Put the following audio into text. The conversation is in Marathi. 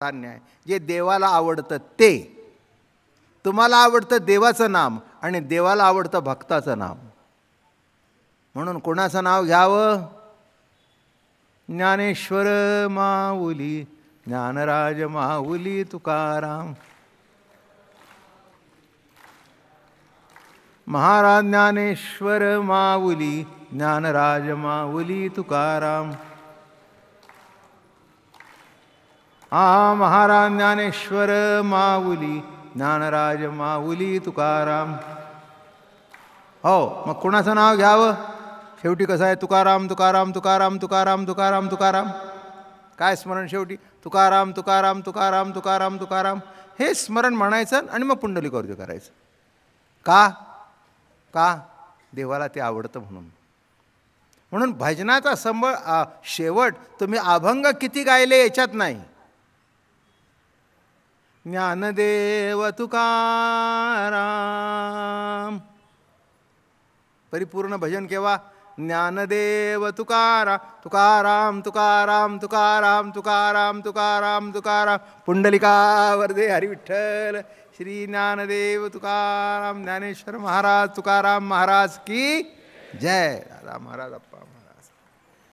प्राधान्य आहे जे देवाला आवडतं ते तुम्हाला आवडतं देवाचं नाम आणि देवाला आवडतं भक्ताचं नाम म्हणून कोणाचं नाव घ्यावं ज्ञानेश्वर माऊली ज्ञानराज माऊली तुकाराम महाराज ज्ञानेश्वर माऊली ज्ञानराज माऊली तुकाराम आ महाराज ज्ञानेश्वर माऊली ज्ञानराज माऊली तुकाराम हो मग कोणाचं नाव घ्यावं शेवटी कसं आहे तुकाराम तुकाराम तुकाराम तुकाराम तुकाराम तुकाराम काय स्मरण शेवटी तुकाराम तुकाराम तुकाराम तुकाराम तुकाराम हे स्मरण म्हणायचं आणि मग पुंडलिक अर्ज करायचं का का देवाला ते आवडतं म्हणून म्हणून भजनाचा संबळ शेवट तुम्ही अभंग किती गायले याच्यात नाही ज्ञानदेव तुकाराम परिपूर्ण भजन केव्हा ज्ञानदेव तुकाराम तुकाराम तुकाराम तुकाराम तुकाराम तुकाराम तुकाराम पुंडलिका वर्दे हरिविठ्ठल श्री ज्ञानदेव तुकाराम ज्ञानेश्वर महाराज तुकाराम महाराज की जय राधा महाराज अप्पा